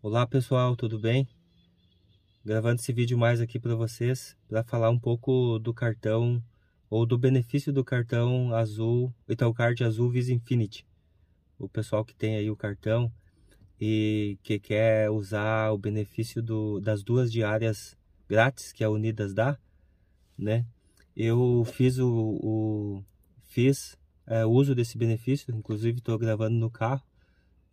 Olá pessoal, tudo bem? Gravando esse vídeo mais aqui para vocês para falar um pouco do cartão ou do benefício do cartão azul, Italcard então, Azul Visa Infinity. O pessoal que tem aí o cartão e que quer usar o benefício do, das duas diárias grátis que a é Unidas dá, né? Eu fiz o, o fiz é, uso desse benefício, inclusive estou gravando no carro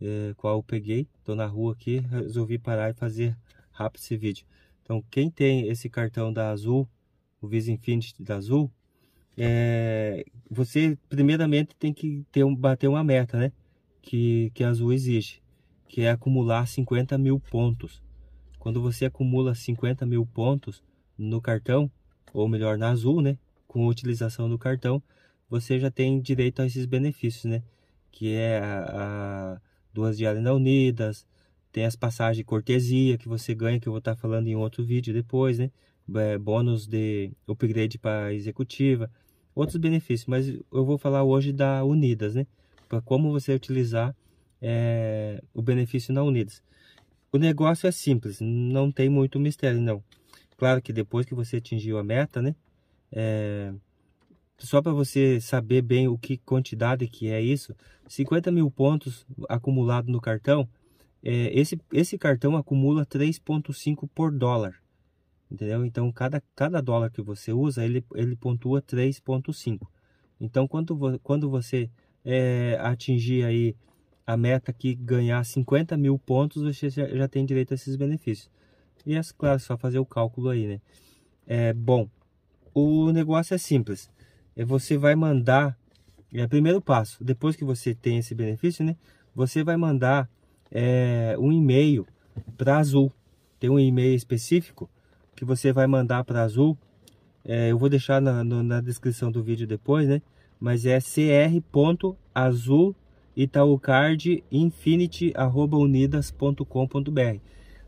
é, qual eu peguei. Estou na rua aqui, resolvi parar e fazer rápido esse vídeo. Então, quem tem esse cartão da Azul, o Visa Infinity da Azul, é, você primeiramente tem que ter um, bater uma meta, né? Que, que a Azul exige, que é acumular 50 mil pontos. Quando você acumula 50 mil pontos no cartão, ou melhor, na Azul, né? Com a utilização do cartão, você já tem direito a esses benefícios, né? Que é a, a duas diárias na Unidas, tem as passagens de cortesia que você ganha, que eu vou estar tá falando em outro vídeo depois, né? É, bônus de upgrade para executiva, outros benefícios, mas eu vou falar hoje da Unidas, né? Para como você utilizar é, o benefício na Unidas. O negócio é simples, não tem muito mistério, não. Claro que depois que você atingiu a meta, né? É, só para você saber bem o que quantidade que é isso, 50 mil pontos acumulado no cartão, é, esse, esse cartão acumula 3.5 por dólar, entendeu? Então, cada, cada dólar que você usa, ele, ele pontua 3.5. Então, quando, quando você é, atingir aí a meta que ganhar 50 mil pontos, você já, já tem direito a esses benefícios. E, é claro, só fazer o cálculo aí, né? É, bom, o negócio é simples. É você vai mandar, é o primeiro passo, depois que você tem esse benefício, né? Você vai mandar é, um e-mail para Azul. Tem um e-mail específico que você vai mandar para Azul. É, eu vou deixar na, no, na descrição do vídeo depois, né? Mas é cr ponto br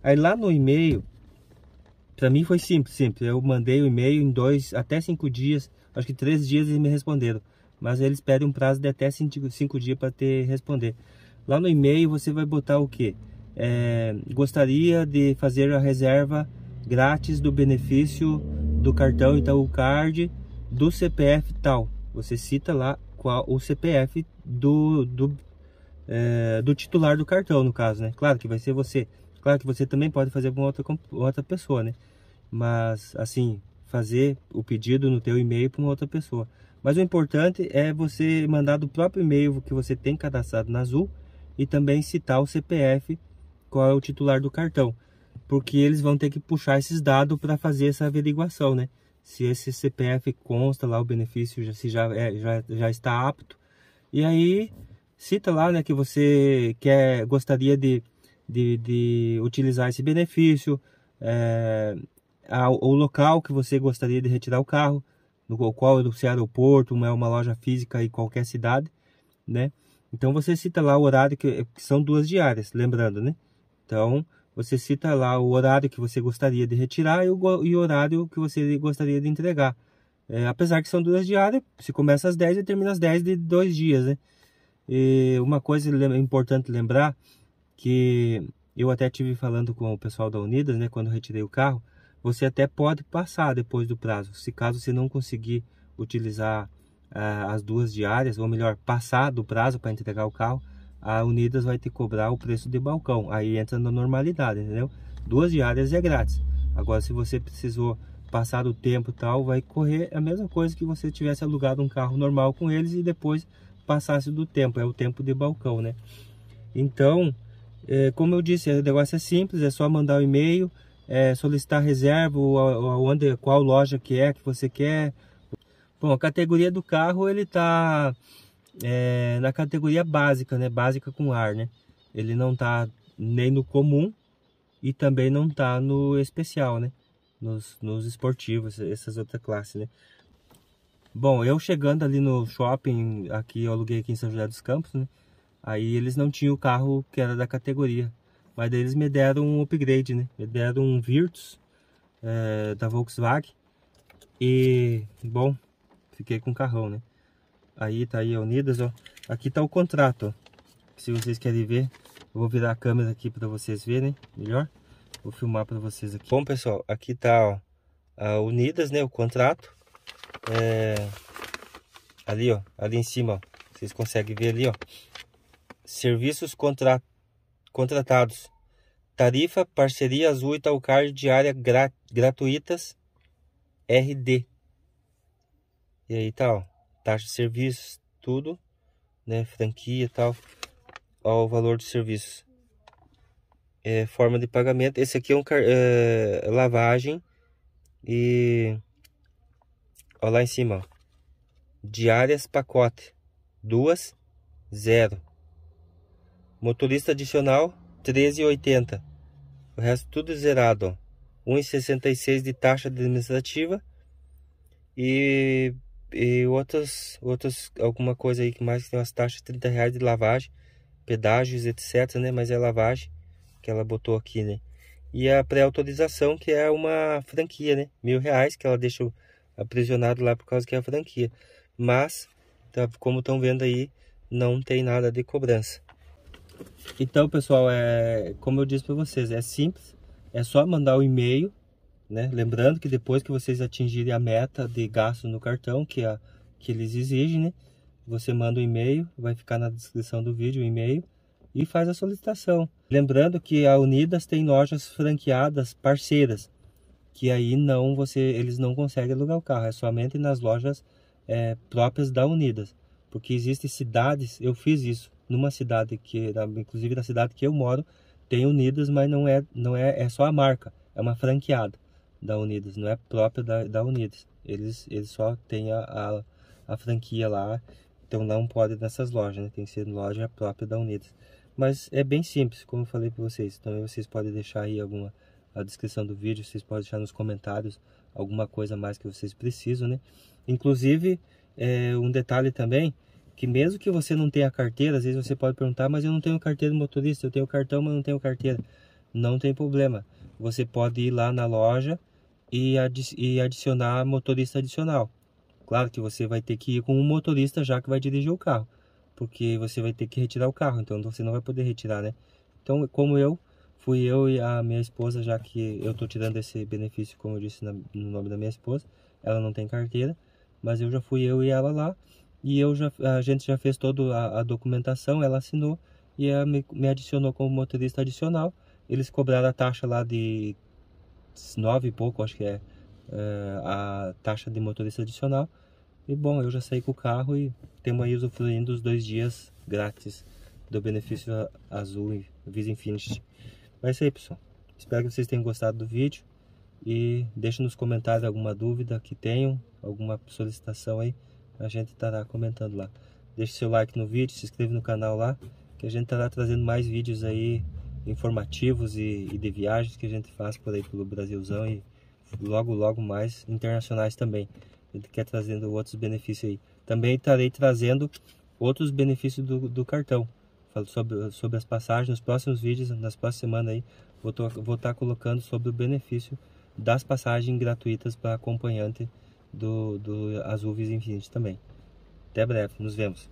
Aí lá no e-mail, para mim foi simples, simples. Eu mandei o e-mail em dois, até cinco dias acho que três dias eles me responderam. Mas eles pedem um prazo de até cinco, cinco dias para te responder. Lá no e-mail você vai botar o que? É, gostaria de fazer a reserva grátis do benefício do cartão Itaú Card do CPF tal. Você cita lá qual o CPF do, do, é, do titular do cartão, no caso, né? Claro que vai ser você. Claro que você também pode fazer com outra, outra pessoa, né? Mas, assim, fazer o pedido no teu e-mail para uma outra pessoa. Mas o importante é você mandar do próprio e-mail que você tem cadastrado na Azul e também citar o CPF, qual é o titular do cartão, porque eles vão ter que puxar esses dados para fazer essa averiguação, né? Se esse CPF consta lá o benefício, se já, é, já, já está apto. E aí cita lá, né, que você quer gostaria de, de, de utilizar esse benefício, é, o local que você gostaria de retirar o carro, no qual é o aeroporto, uma, uma loja física em qualquer cidade, né? Então você cita lá o horário que, que, são duas diárias, lembrando, né? Então você cita lá o horário que você gostaria de retirar e o, e o horário que você gostaria de entregar. É, apesar que são duas diárias, se começa às 10 e termina às 10 de dois dias, né? E uma coisa importante lembrar que eu até tive falando com o pessoal da Unidas, né, quando retirei o carro, você até pode passar depois do prazo, se caso você não conseguir utilizar ah, as duas diárias, ou melhor, passar do prazo para entregar o carro, a Unidas vai te cobrar o preço de balcão, aí entra na normalidade, entendeu? Duas diárias é grátis. Agora, se você precisou passar o tempo e tal, vai correr é a mesma coisa que você tivesse alugado um carro normal com eles e depois passasse do tempo, é o tempo de balcão, né? Então, eh, como eu disse, é, o negócio é simples, é só mandar o um e-mail, é, solicitar reserva, ou, onde, qual loja que é que você quer. Bom, a categoria do carro ele está é, na categoria básica, né? Básica com ar, né? Ele não está nem no comum e também não está no especial, né? Nos, nos esportivos, essas outras classes, né? Bom, eu chegando ali no shopping, aqui eu aluguei aqui em São José dos Campos, né? Aí eles não tinham o carro que era da categoria. Mas eles me deram um upgrade, né? Me deram um Virtus é, da Volkswagen. E, bom, fiquei com o carrão, né? Aí tá aí a Unidas, ó. Aqui tá o contrato, ó. Se vocês querem ver, eu vou virar a câmera aqui para vocês verem né? melhor. Vou filmar para vocês aqui. Bom, pessoal, aqui tá ó, a Unidas, né? O contrato. É... Ali, ó. Ali em cima, ó. Vocês conseguem ver ali, ó. Serviços contrato contratados. Tarifa, parceria azul e Talcard diária área gratuitas, RD. E aí tal, taxa de serviço, tudo, né, franquia e tal, ó o valor do serviço. É, forma de pagamento, esse aqui é um é, lavagem e ó lá em cima, ó. diárias pacote, duas, zero. Motorista adicional 13,80. O resto tudo zerado, ó. 1,66 de taxa administrativa e, e outras outras alguma coisa aí que mais tem umas taxas 30 reais de lavagem, pedágios, etc, né? Mas é lavagem que ela botou aqui, né? E a pré-autorização que é uma franquia, né? Mil reais que ela deixa aprisionado lá por causa que é a franquia. Mas, tá, como estão vendo aí, não tem nada de cobrança. Então, pessoal, é como eu disse para vocês, é simples, é só mandar o um e-mail, né? Lembrando que depois que vocês atingirem a meta de gasto no cartão que é a que eles exigem, né? Você manda o um e-mail, vai ficar na descrição do vídeo o e-mail e faz a solicitação. Lembrando que a Unidas tem lojas franqueadas parceiras, que aí não você eles não conseguem alugar o carro, é somente nas lojas é, próprias da Unidas, porque existem cidades, eu fiz isso numa cidade que, inclusive na cidade que eu moro, tem Unidas, mas não é, não é, é só a marca, é uma franqueada da Unidas, não é própria da, da Unidas. Eles, eles só têm a, a, a franquia lá, então não pode nessas lojas, né? tem que ser loja própria da Unidas. Mas é bem simples, como eu falei para vocês. Também então, vocês podem deixar aí alguma a descrição do vídeo, vocês podem deixar nos comentários alguma coisa mais que vocês precisam, né? Inclusive, é, um detalhe também, que mesmo que você não tenha carteira, às vezes você pode perguntar, mas eu não tenho carteira de motorista, eu tenho cartão, mas não tenho carteira. Não tem problema. Você pode ir lá na loja e, adi e adicionar motorista adicional. Claro que você vai ter que ir com um motorista já que vai dirigir o carro, porque você vai ter que retirar o carro, então você não vai poder retirar, né? Então, como eu, fui eu e a minha esposa, já que eu estou tirando esse benefício, como eu disse na, no nome da minha esposa, ela não tem carteira, mas eu já fui eu e ela lá e eu já, a gente já fez toda a, a documentação, ela assinou e ela me, me, adicionou como motorista adicional. Eles cobraram a taxa lá de nove e pouco, acho que é, eh, a taxa de motorista adicional. E bom, eu já saí com o carro e temos aí usufruindo os dois dias grátis do benefício azul Visa Infinity. Mas é isso aí, pessoal. Espero que vocês tenham gostado do vídeo e deixem nos comentários alguma dúvida que tenham, alguma solicitação aí a gente estará comentando lá. Deixe seu like no vídeo, se inscreva no canal lá, que a gente estará trazendo mais vídeos aí informativos e, e, de viagens que a gente faz por aí pelo Brasilzão e logo logo mais internacionais também. A gente quer trazendo outros benefícios aí. Também estarei trazendo outros benefícios do, do cartão. Falo sobre, sobre as passagens nos próximos vídeos, nas próximas semanas aí, vou estar tá colocando sobre o benefício das passagens gratuitas para acompanhante do, do Azul Vizinho Infinity também. Até breve, nos vemos.